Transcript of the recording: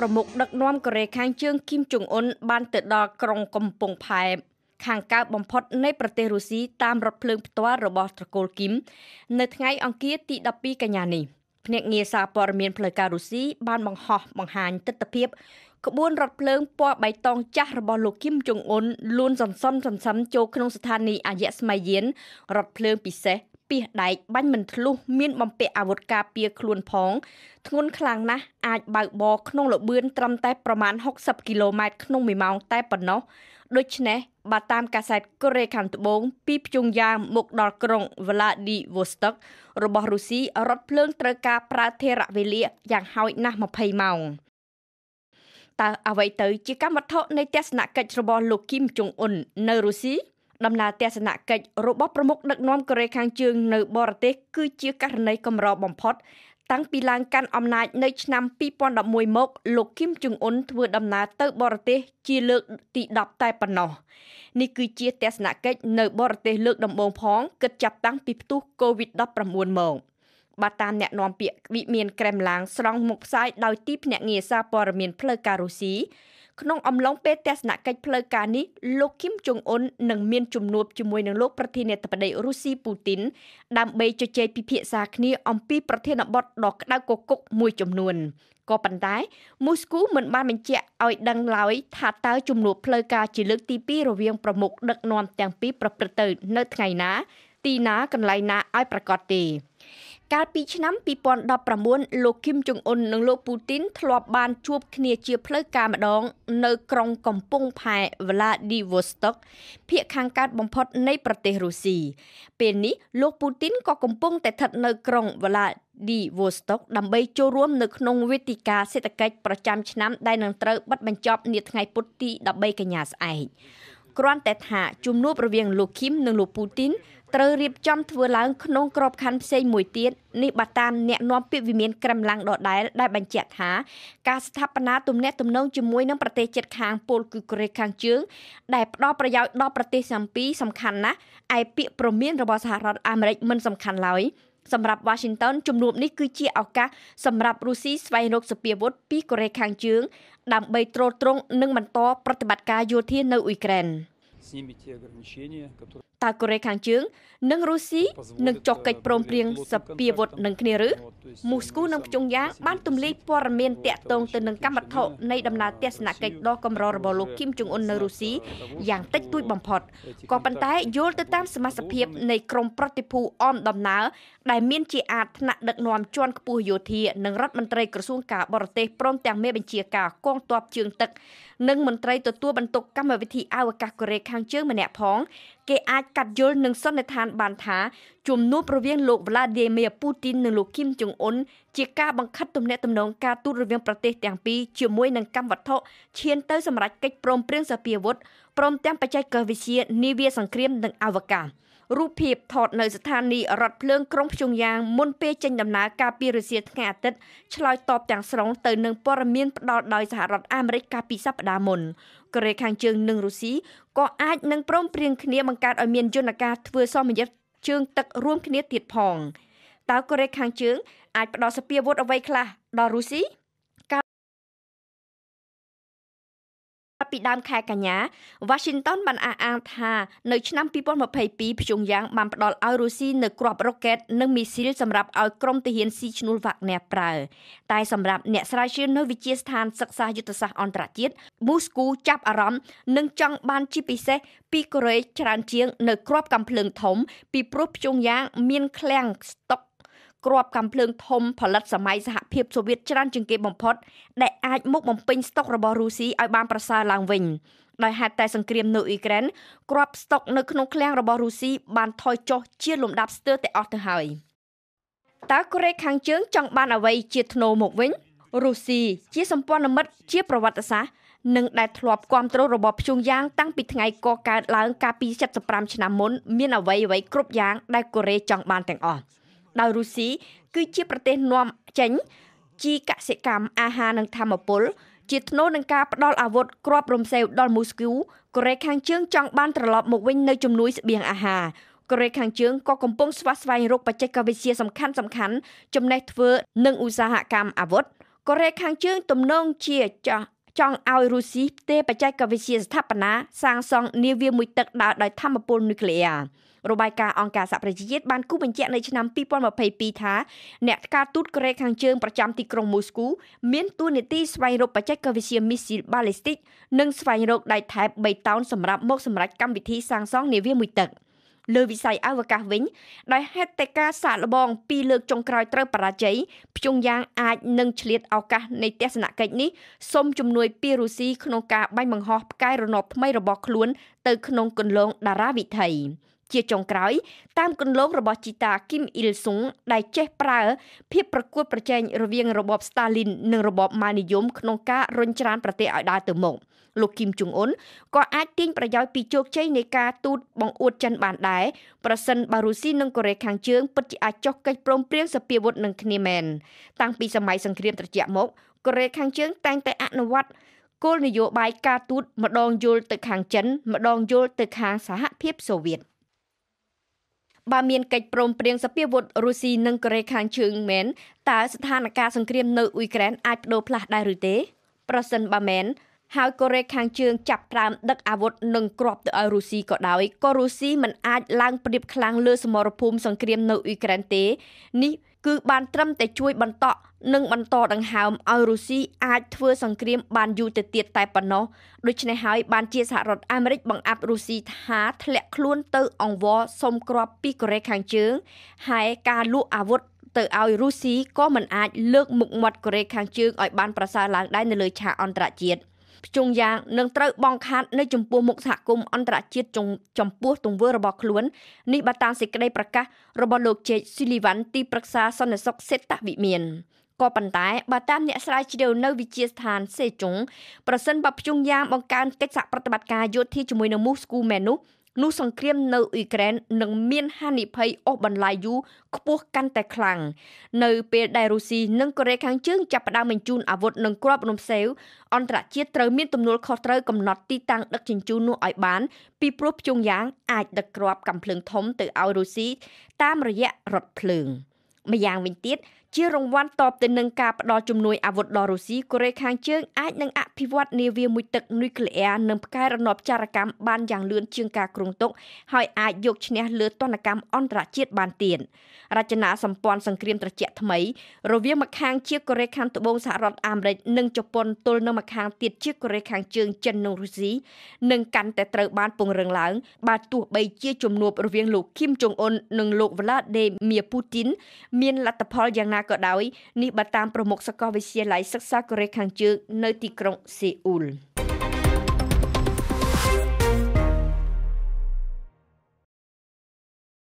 ប្រមុខដឹកនាំកូរ៉េខាងជើងគីមចុងអ៊ុនបានទៅដល់ក្រុងកំពង់ផែ ខាងកើតបំផុត នៃប្រទេសរុស្ស៊ីតាមរថភ្លើងផ្ទាល់របស់ត្រកូលគីមនៅថ្ងៃអង្គារទី12កញ្ញានេះភ្នាក់ងារសារព័ត៌មានផ្លូវការរុស្ស៊ីបានបង្ហោះបង្ហាញទស្សនវិជ្ជាក្បួនរថភ្លើងពណ៌បៃតងចាស់របស់លោកគីមចុងអ៊ុនលួនសន្សំសន្សំចូលក្នុងស្ថានីយ៍អាយៈស្មៃយានរថភ្លើងពិសេសពាសដែកបាញ់មិនធ្លុះមាន បំពាក់អាវុធការពារខ្លួនផងធ្ងន់ខ្លាំងណាស់អាចបើកបរក្នុងល្បឿនត្រឹមតែប្រមាណ60គីឡូម៉ែត្រក្នុង1ម៉ោង តែប៉ុណ្ណោះដូច្នេះបើតាមកាសែតកូរ៉េខាងត្បូងពីភ្យុងយ៉ាងមកដល់ក្រុង Vladivostok របស់រុស្ស៊ីរថភ្លើងត្រូវការ ប្រើថេរវេលាយ៉ាងហោចណាស់20ម៉ោងតើអ្វីទៅ ជាកម្មវត្ថុនៃទស្សនកិច្ចរបស់លោកគីមចុងអ៊ុននៅរុស្ស៊ីដំណើរទស្សនកិច្ចរបស់ប្រមុខដឹកនាំកូរ៉េខាងជើងនៅបរទេសគឺជាករណីកម្របំផុតតាំងពីឡើងកាន់អំណាចនៅឆ្នាំ2011មក លោកគឹមជុងអ៊ុនធ្វើដំណើរទៅបរទេសជាលើកទី10តែប៉ុណ្ណោះនេះគឺជាទស្សនកិច្ចនៅបរទេសលើកដំបូងផងគិតចាប់តាំងពីផ្ទុះ COVID-19 មកបាទតាមអ្នកនាំពាក្យវិមានក្រែមឡាងស្រង់មុខផ្សាយដោយទីភ្នាក់ងារសារព័ត៌មានផ្លូវការរុស្ស៊ីក្នុងអំឡុងពេលទស្សនកិច្ចផ្លូវការនេះលោកគីមចុងអ៊ុននឹងមានជំនួបជាមួយនឹងលោកប្រធានាធិបតីរុស្ស៊ីពូទីនដើម្បីជជែកពិភាក្សាគ្នាអំពីប្រធានបទដ៏ក្តៅគគុកមួយចំនួនក៏ប៉ុន្តែមូស្គូមិនបានបញ្ជាក់ឲ្យដឹងឡើយថាតើជំនួបផ្លូវការជាលើកទី2រវាងប្រមុខដឹកនាំទាំងពីរប្រព្រឹត្តទៅនៅថ្ងៃណា ទីណាកន្លែងណាឲ្យប្រកាសទេ។កាលពីឆ្នាំ2019លោកគីមចុងអ៊ុននិងលោកពូទីន ធ្លាប់បាន ជួបគ្នាជាផ្លូវការម្ដងនៅក្រុងកំពង់ផែ Vladivostok ភាគខាងកើតបំផុតនៃប្រទេសរុស្ស៊ីពេលនេះ លោកពូទីនក៏កំពុងតែស្ថិតនៅក្រុង Vladivostok ដើម្បីចូលរួមនៅក្នុងវេទិកាសេដ្ឋកិច្ចប្រចាំឆ្នាំដែលនឹងត្រូវបិទបញ្ចប់នាថ្ងៃពុធទី13កញ្ញាស្អែកគ្រាន់តែថាជំនួបរវាងលោកគីមនិងលោកពូទីនត្រូវរៀបចំធ្វើឡើង ក្នុងក្របខ័ណ្ឌផ្សេងមួយទៀតនេះបើតាមអ្នកនាំពាក្យវិមានក្រមឡាំងដដែលដែលបញ្ជាក់ថាការស្ថាបនាទំនាក់ទំនងជាមួយនឹងប្រទេសជិតខាង ពលគឺកូរ៉េខាងជើង ដែលផ្ដល់ប្រយោជន៍ដល់ប្រទេសទាំងពីរសំខាន់ណាស់ឯពាក្យប្រមាន របស់សហរដ្ឋអាមេរិកមិនសំខាន់ឡើយសម្រាប់ Washington ជំនួបនេះគឺជាឱកាសសម្រាប់រុស្ស៊ីស្វែងរកសពាវុធពីកូរ៉េខាងជើងដើម្បីទ្រទ្រង់និងបន្តប្រតិបត្តិការយោធានៅអ៊ុយក្រែនតើកូរ៉េខាងជើងនិងរុស្ស៊ីនឹងចុះកិច្ចព្រមព្រៀងសពាវុធនឹងគ្នាឬមូស្គូនិងភ្ជុងយ៉ាងបានទម្លាយព័ត៌មានតាក់ទងទៅនឹងកម្មវត្ថុនៃដំណើរទស្សនកិច្ចដ៏កម្ររបស់លោកគីមចុងអ៊ុននៅរុស្ស៊ីយ៉ាងតិចតួចបំផុតក៏ប៉ុន្តែយល់ទៅតាមសមាជិកនៃក្រុមប្រតិភូអមដំណើរដែលមានជាអាចថ្នាក់ដឹកនាំជាន់ខ្ពស់យោធានិងរដ្ឋមន្ត្រីក្រសួងការបរទេសព្រមទាំងមេបញ្ជាការកងទ័ពជើងទឹកនិងមន្ត្រីទទួលបន្ទុកកម្មវិធីអវកាសកូរ៉េខាងជើងម្នាក់ផងគេអាចកាត់យល់និងសន្និដ្ឋានបានថាជំនួបរវាងលោក Vladimir Putin និងលោក Kim Jong Un ជាការបង្ខិតទំនាក់ទំនងការទូតរវាងប្រទេសទាំងពីរជាមួយនឹងកម្មវត្ថុឈានទៅសម្រាប់កិច្ចព្រមព្រៀងសពាវុធព្រមទាំងបច្ចេកវិទ្យានាវាសង្គ្រាមនិងអវកាស។រូបភាពថតនៅស្ថានីយ៍រថភ្លើងក្រុងភ្យុងយ៉ាងមុនពេលចេញដំណើរការពីរុស្ស៊ីថ្ងៃអាទិត្យឆ្លើយតបទាំងស្រុងទៅនឹងព័ត៌មានផ្ដាល់ដោយសហរដ្ឋអាមេរិកកាលពីសប្តាហ៍មុនកូរ៉េខាងជើងនិងរុស្ស៊ីក៏អាចនឹងព្រមព្រៀងគ្នាបង្កើតឲ្យមានយន្តការធ្វើសមយុទ្ធជើងទឹករួមគ្នាទៀតផងតើកូរ៉េខាងជើងអាចផ្ដល់សពាវុធអ្វីខ្លះដល់រុស្ស៊ីពីដើមខែកញ្ញា Washington បានអះអាងថា នៅឆ្នាំ2022ភ្យុងយ៉ាង បានផ្ដល់ឲ្យរុស្ស៊ីនៅគ្រាប់រ៉ុកកែតនិងមីស៊ីលសម្រាប់ឲ្យក្រុមទាហានស៊ីឈ្នួលវ៉ាក់ណែប្រើតែសម្រាប់អ្នកស្រាវជ្រាវនៅវិទ្យាស្ថានសិក្សាយុទ្ធសាស្ត្រអន្តរជាតិ Moscow ចាប់អារម្មណ៍និងចង់បានជាពិសេស ពីកូរ៉េច្រើនជាងនៅគ្រាប់កំភ្លើងធំ ពីព្រោះភ្យុងយ៉ាង មានឃ្លាំងស្តុកគ្រាប់កាំភ្លើងធំផលិតសម័យសហភាពសូវៀតច្រើនជាងគេបំផុតដែលអាចមកបំពេញស្តុករបស់រុស្ស៊ីឲ្យបានប្រសើរឡើងវិញដោយហេតុតែសង្គ្រាមនៅអ៊ុយក្រែនគ្រាប់ស្តុកនៅក្នុងឃ្លាំងរបស់រុស្ស៊ីបានថយចុះជាលំដាប់ស្ទើរតែអស់ទៅហើយតើកូរ៉េខាងជើងចង់បានអ្វីជាធ្នូមកវិញរុស្ស៊ីជាសម្ព័ន្ធមិត្តជាប្រវត្តិសាស្ត្រនិងដែលធ្លាប់គ្រប់គ្រងរបបភ្យុងយ៉ាងតាំងពីថ្ងៃកកើតឡើងកាលពី75ឆ្នាំមុនមានអ្វីអ្វីគ្រប់យ៉ាងដែលកូរ៉េចង់បានទាំងអស់ដោយរុស្ស៊ីគឺជាប្រទេសនាំចេញជីកសិកម្មអាហារនិងធម្មពលជាធ្នូនឹងការផ្ដល់អាវុធគ្រាប់រំសេវដល់មូស្គូកូរ៉េខាងជើងចង់បានត្រឡប់មកវិញនៅជំនួយស្បៀងអាហារកូរ៉េខាងជើងក៏កំពុងស្វាស្វែងរកបច្ចេកវិទ្យាសំខាន់សំខាន់ចំណេះធ្វើនិងឧស្សាហកម្មអាវុធកូរ៉េខាងជើងទំនងជាចាស់ចង់ឲ្យរុស្ស៊ីផ្ទេរបច្ចេកវិទ្យាស្ថាបនាសាងសង់នាវាមួយទឹកដើរដោយធម្មពលនុយក្លេអ៊ែររបាយការណ៍អង្គការសហប្រជាជាតិបានគូបញ្ជាក់នៅឆ្នាំ2022ថាអ្នកការទូតកូរ៉េខាងជើងប្រចាំទីក្រុងមូស្គូ មានទួនាទីស្វែងរកបច្ចេកវិទ្យាមីស៊ីលបាឡេស្ទិកនិងស្វែងរកដែកថែប3តោនសម្រាប់មកសម្រាប់កម្មវិធីសាងសង់នាវាមួយទឹកលើវិស័យអវកាសវិញដោយហេតុតែការសាកល្បងពីលើកចុងក្រោយត្រូវបរាជ័យភ្យុងយ៉ាងអាចនឹងឆ្លៀតឱកាសនៃទស្សនកិច្ចនេះសូមជំនួយពីរុស្ស៊ីក្នុងការបាញ់បង្ហោះផ្កាយរណបថ្មីរបស់ខ្លួនទៅក្នុងគន្លងតារាវិថីជាចុងក្រោយតាមគន្លងរបស់ជីតាគីមអ៊ីលសុងដែលចេះប្រើភាពប្រកួត ប្រជែងរវាងរបបស្តាលីននិងរបបម៉ានិយមក្នុងការរុញច្រានប្រទេសឲ្យដើរទៅមុខលោកគីមជុងអ៊ុនក៏អាចទាញប្រយោជន៍ពីជោគជ័យនៃការទូតបង្អួតចិនបានដែរប្រសិនបើរុស្ស៊ីនិងកូរ៉េខាងជើងពិតជាអាចចុះកិច្ចព្រមព្រៀងសពាវុធនឹងគ្នាមែនតាំងពីសម័យសង្គ្រាមត្រជាក់មកកូរ៉េខាងជើងតែងតែអនុវត្តគោលនយោបាយការទូត ម្ដងយល់ទៅខាងចិន ម្ដងយល់ទៅខាងសហភាពសូវៀតបើមានកិច្ចព្រមព្រៀងសពាវុធរុស្ស៊ីនិងកូរ៉េខាងជើងមែនតើស្ថានភាពសង្គ្រាមនៅអ៊ុយក្រែនអាចផ្ដូរផ្លាស់ដែរឬទេប្រសិនបើមែនហើយកូរ៉េខាងជើងចាប់ត្រាំដឹកអាវុធនិងគ្រាប់ទៅឲ្យរុស្ស៊ីក៏ដោយក៏រុស្ស៊ីមិនអាចឡើងព្រៀបខ្លាំងលើសមរភូមិសង្គ្រាមនៅអ៊ុយក្រែនទេនេះគឺបានត្រឹមតែជួយបន្តក់និងបន្តដង្ហើមឲ្យរុស្ស៊ីអាចធ្វើសង្គ្រាម បានយូរទៅទៀតតែប៉ុណ្ណោះដូច្នេះហើយបានជាសហរដ្ឋអាមេរិកបង្អាប់រុស្ស៊ីថា ធ្លាក់ខ្លួនទៅ អង្វរសុំគ្រាប់ពីកូរ៉េខាងជើង ហើយការលក់អាវុធទៅឲ្យរុស្ស៊ីក៏មិនអាចលើកមុខមាត់កូរ៉េខាងជើងឲ្យបានប្រសើរឡើងដែរនៅលើឆាកអន្តរជាតិភ្ជុងយ៉ាងនឹងត្រូវបងខាត់នៅចំពោះមុខសហគមន៍អន្តរជាតិចំពោះ ទង្វើរបស់ខ្លួននេះបើតាមសេចក្តីប្រកាសរបស់លោកជេកស៊ីលីវ៉ាន់ទីប្រឹក្សាសន្តិសុខសេតវិមានក៏ប៉ុន្តែបើតាមអ្នកស្រាវជ្រាវនៅវិទ្យាស្ថាន សេជុងប្រសិនបើភ្ជុងយ៉ាងបង្កើនកិច្ចសហប្រតិបត្តិការយោធាជាមួយនឹងមូស្គូមែននោះនោះសង្គ្រាមនៅអ៊ុយក្រែននឹងមានហានិភ័យអូសបន្លាយយូរខ្ពស់កាន់តែខ្លាំងនៅពេលដែលរុស្ស៊ីនិងកូរ៉េខាងជើងចាប់ផ្ដើមបញ្ជូនអាវុធនិងគ្រាប់រំសេវអន្តរជាតិត្រូវមានទំនួលខុសត្រូវកំណត់ទីតាំងដឹកជញ្ជូននោះឲ្យបាន ពីព្រោះភ្ជុងយ៉ាងអាចដឹកគ្រាប់កាំភ្លើងធំទៅឲ្យរុស្ស៊ីតាមរយៈរថភ្លើងម្យ៉ាងវិញទៀតជារង្វាន់តបទៅនឹងការផ្ដល់ជំនួយអាវុធដល់រុស្ស៊ីកូរ៉េខាងជើងអាចនឹងអភិវឌ្ឍនាវាមួយទឹកនុយក្លេអ៊ែរនិងផ្កាយរណបចារកម្មបានយ៉ាងលឿនជាងការគ្រោងទុកហើយអាចយកឈ្នះលើទណ្ឌកម្មអន្តរជាតិបានទៀតរចនាសម្ព័ន្ធសង្គ្រាមត្រជាក់ថ្មី រវាងម្ខាងជាកូរ៉េខាងត្បូងសហរដ្ឋអាមេរិកនិងជប៉ុនទល់នឹងម្ខាងទៀតជាកូរ៉េខាងជើងចិននិងរុស្ស៊ីនឹងកាន់តែត្រូវបានពង្រឹងឡើងបើទោះបីជាជំនួបរវាងលោកគីមចុងអ៊ុននិងលោកវ្លាដេមៀពូទីនមានលទ្ធផលយ៉ាងណាណាក៏ដោយនេះបើតាមប្រមុខសាកលវិទ្យាល័យសិក្សាកូរ៉េខាងជើងនៅទីក្រុងសេអ៊ូល។